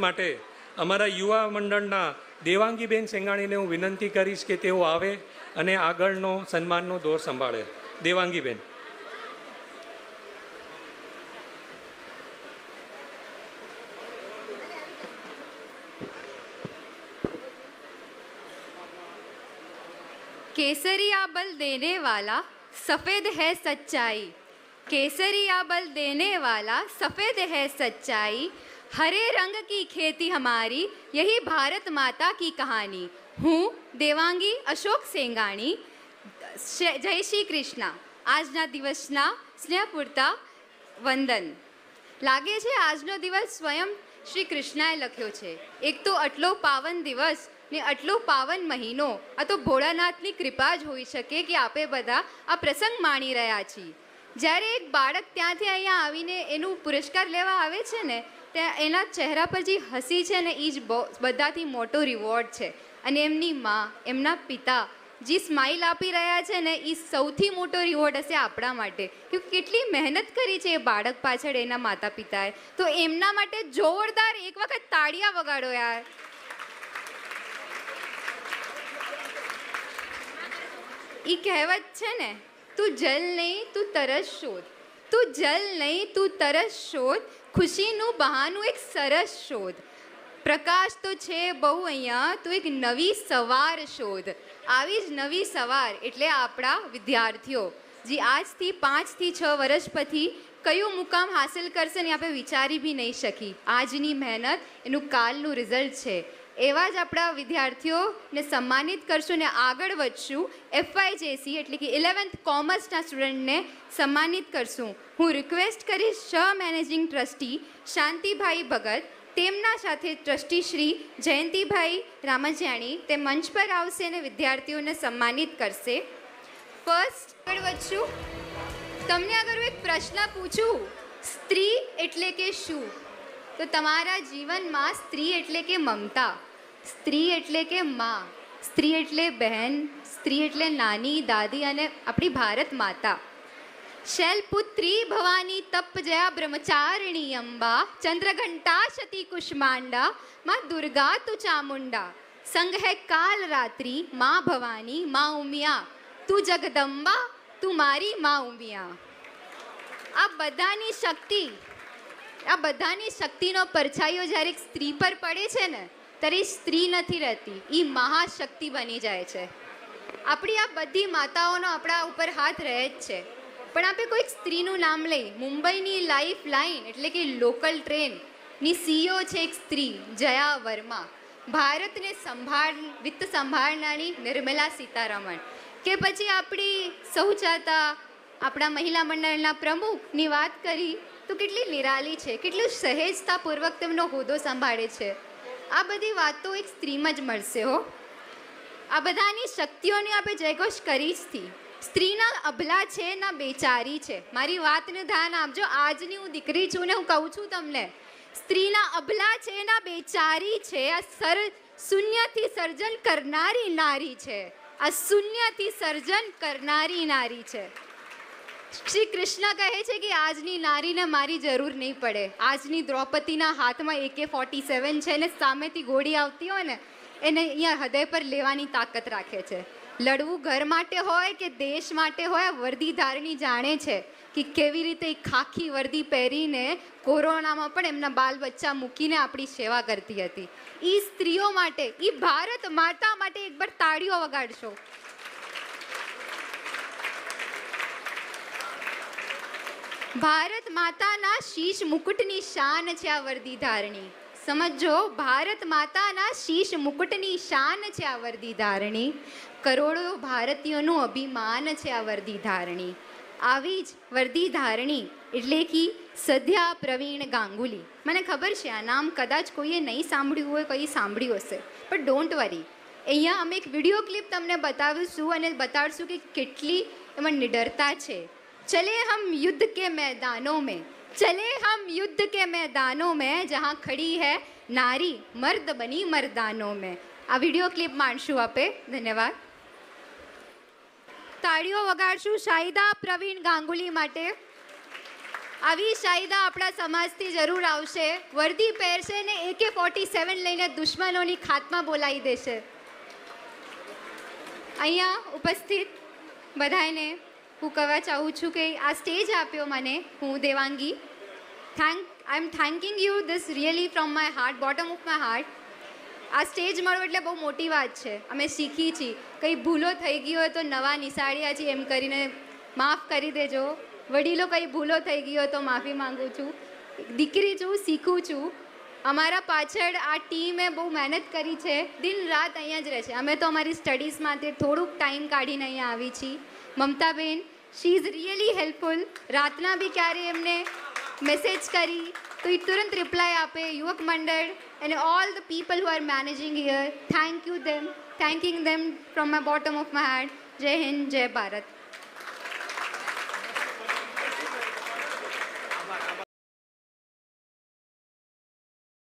માટે અમારા યુવા મંડળના દેવાંગીબેન સેંગાણીને હું વિનંતી કરીશ કે તેઓ આવે અને આગળનો સન્માનનો દોર સંભાળે દેવાંગીબેન केसरिया बल देने वाला सफ़ेद है सच्चाई केसरिया बल देने वाला सफ़ेद है सच्चाई હરે રંગ કી ખેતી हमारी યહી ભારત માતા કી કહાની હું દેવાંગી અશોક સેંગાણી જય શ્રી કૃષ્ણ આજના દિવસના સ્નેહપૂરતા વંદન લાગે છે આજનો દિવસ સ્વયં શ્રી કૃષ્ણએ લખ્યો છે એક તો આટલો પાવન દિવસ ને આટલો પાવન મહિનો આ તો ભોળાનાથની કૃપા જ હોઈ શકે કે આપે બધા આ પ્રસંગ માણી રહ્યા છીએ જ્યારે એક બાળક ત્યાંથી અહીંયા આવીને એનું પુરસ્કાર લેવા આવે છે ને ત્યાં એના ચહેરા પર જે હસી છે ને એ જ બધાથી મોટો રિવોર્ડ છે અને એમની માં એમના પિતા જે સ્માઇલ આપી રહ્યા છે ને એ સૌથી મોટો રિવોર્ડ હશે આપણા માટે કે કેટલી મહેનત કરી છે એ બાળક પાછળ એના માતા પિતાએ તો એમના માટે જોરદાર એક વખત તાળિયા વગાડો યાર એ કહેવત છે ને તું જલ નહીં તું તરસ શોધ તું જલ નહીં તું તરસ શોધ ખુશીનું બહાનું એક સરસ શોધ પ્રકાશ તો છે બહુ અહીંયા તું એક નવી સવાર શોધ આવી જ નવી સવાર એટલે આપણા વિદ્યાર્થીઓ જે આજથી પાંચથી છ વર્ષ પછી કયું મુકામ હાંસલ કરશે ને આપણે વિચારી બી નહીં શકી આજની મહેનત એનું કાલનું રિઝલ્ટ છે એવા જ આપણા વિદ્યાર્થીઓને સન્માનિત કરશું ને આગળ વધશું એફવાયજેસી એટલે કે ઇલેવન્થ કોમર્સના સ્ટુડન્ટને સન્માનિત કરશું હું રિક્વેસ્ટ કરીશ શ મેનેજિંગ ટ્રસ્ટી શાંતિભાઈ ભગત તેમના સાથે ટ્રસ્ટી શ્રી જયંતિભાઈ રામજિયાણી તે મંચ પર આવશે અને વિદ્યાર્થીઓને સન્માનિત કરશે ફર્સ્ટ આગળ વધશું તમને આગળ એક પ્રશ્ન પૂછું સ્ત્રી એટલે કે શું તો તમારા જીવનમાં સ્ત્રી એટલે કે મમતા સ્ત્રી એટલે કે મા સ્ત્રી એટલે બહેન સ્ત્રી એટલે નાની દાદી અને આપણી ભારત માતા પુત્રી ભવાની તપ જયા બ્રહ્મચારિણી અંબા ચંદ્રઘંટા શતી કુષ્માંડા માં દુર્ગા તું ચામુંડા સંગ હે કાલ રાત્રિ માં ભવાની માં ઉમિયા તું જગદંબા તું મારી માં ઉમિયા આ બધાની શક્તિ આ બધાની શક્તિનો પરછાઈઓ જ્યારે સ્ત્રી પર પડે છે ને ત્યારે સ્ત્રી નથી રહેતી એ મહાશક્તિ બની જાય છે આપણી આ બધી માતાઓનો આપણા ઉપર હાથ રહે જ છે પણ આપણે કોઈક સ્ત્રીનું નામ લઈ મુંબઈની લાઈફ લાઈન એટલે કે લોકલ ટ્રેનની સીઓ છે એક સ્ત્રી જયા વર્મા ભારતને સંભાળ વિત્ત સંભાળનારી નિર્મલા સીતારમણ કે પછી આપણી સૌજાતા આપણા મહિલા મંડળના પ્રમુખની વાત કરી તો કેટલી નિરાલી છે કેટલી સહેજતાપૂર્વક તેમનો હોદ્દો સંભાળે છે આ બધી વાતો એક સ્ત્રીમાં જ મળશે હો આ બધાની શક્તિઓને આપણે જયઘોષ કરી જ થી સ્ત્રીના અભલા છે ના બેચારી છે મારી વાતને ધ્યાન આપજો આજની હું દીકરી છું ને હું કહું છું તમને સ્ત્રીના અભલા છે ના બેચારી છે આ સર શૂન્યથી સર્જન કરનારી નારી છે આ શૂન્યથી સર્જન કરનારી નારી છે શ્રી કૃષ્ણ કહે છે કે આજની નારીને મારી જરૂર નહીં પડે આજની દ્રૌપદીના હાથમાં એકે ફોર્ટી સેવન છે ને સામેથી ગોળી આવતી હોય ને એને અહીંયા હૃદય પર લેવાની તાકાત રાખે છે લડવું ઘર માટે હોય કે દેશ માટે હોય વર્દી ધારણી જાણે છે કે કેવી રીતે ખાખી વર્દી પહેરીને કોરોનામાં પણ એમના બાલ બચ્ચા મૂકીને આપણી સેવા કરતી હતી એ સ્ત્રીઓ માટે એ ભારત માતા માટે એકવાર તાળીઓ વગાડશો ભારત માતાના શીશ મુકુટની શાન છે આ વર્દી ધારણી સમજો ભારત માતાના શીશ મુકુટની શાન છે આ વર્દી ધારણી કરોડો ભારતીયોનું અભિમાન છે આ વર્દી ધારણી આવી જ વર્દી ધારણી એટલે કે સધ્યા પ્રવીણ ગાંગુલી મને ખબર છે આ નામ કદાચ કોઈએ નહીં સાંભળ્યું હોય કંઈ સાંભળ્યું હશે પણ ડોન્ટ વરી અહીંયા અમે એક વિડીયો ક્લિપ તમને બતાવીશું અને બતાડશું કે કેટલી એમાં નિડરતા છે चले हम युद्ध के मैदानों में चले हम युद्ध के मैदानों में जहाँ खड़ी है નારી મર્દ બની મર્દાનો મેં આ વિડીયો ક્લિપ માણશું આપે ધન્યવાદ તાળીઓ વગાડશું શાહિદા પ્રવીણ ગાંગુલી માટે આવી શાહિદા આપણા સમાજથી જરૂર આવશે વર્દી પહેરશે ને એકે ફોર્ટી સેવન લઈને દુશ્મનોની ખાતમાં બોલાવી દેશે અહીંયા ઉપસ્થિત બધાને હું કહેવા ચાહું છું કે આ સ્ટેજ આપ્યો મને હું Devangi thank I am thanking you this really from my heart bottom of my heart આ સ્ટેજ મળવું એટલે બહુ મોટી વાત છે અમે શીખી છીએ કંઈ ભૂલો થઈ ગઈ હોય તો નવા નિશાળ્યા છીએ એમ કરીને માફ કરી દેજો વડીલો કંઈ ભૂલો થઈ ગઈ હોય તો માફી માંગુ છું દીકરી છું શીખું છું અમારા પાછળ આ ટીમે બહુ મહેનત કરી છે દિન રાત અહીંયા જ રહે છે અમે તો અમારી સ્ટડીઝમાંથી થોડુંક ટાઈમ કાઢીને અહીંયા આવી છીએ Mamtaben she is really helpful રાતના બી ક્યારે એમને મેસેજ કરી તો એ તુરંત રિપ્લાય આપે યુવક મંડળ and all the people who are managing here thank you them thanking them from my bottom of my heart જય હિન્દ જય ભારત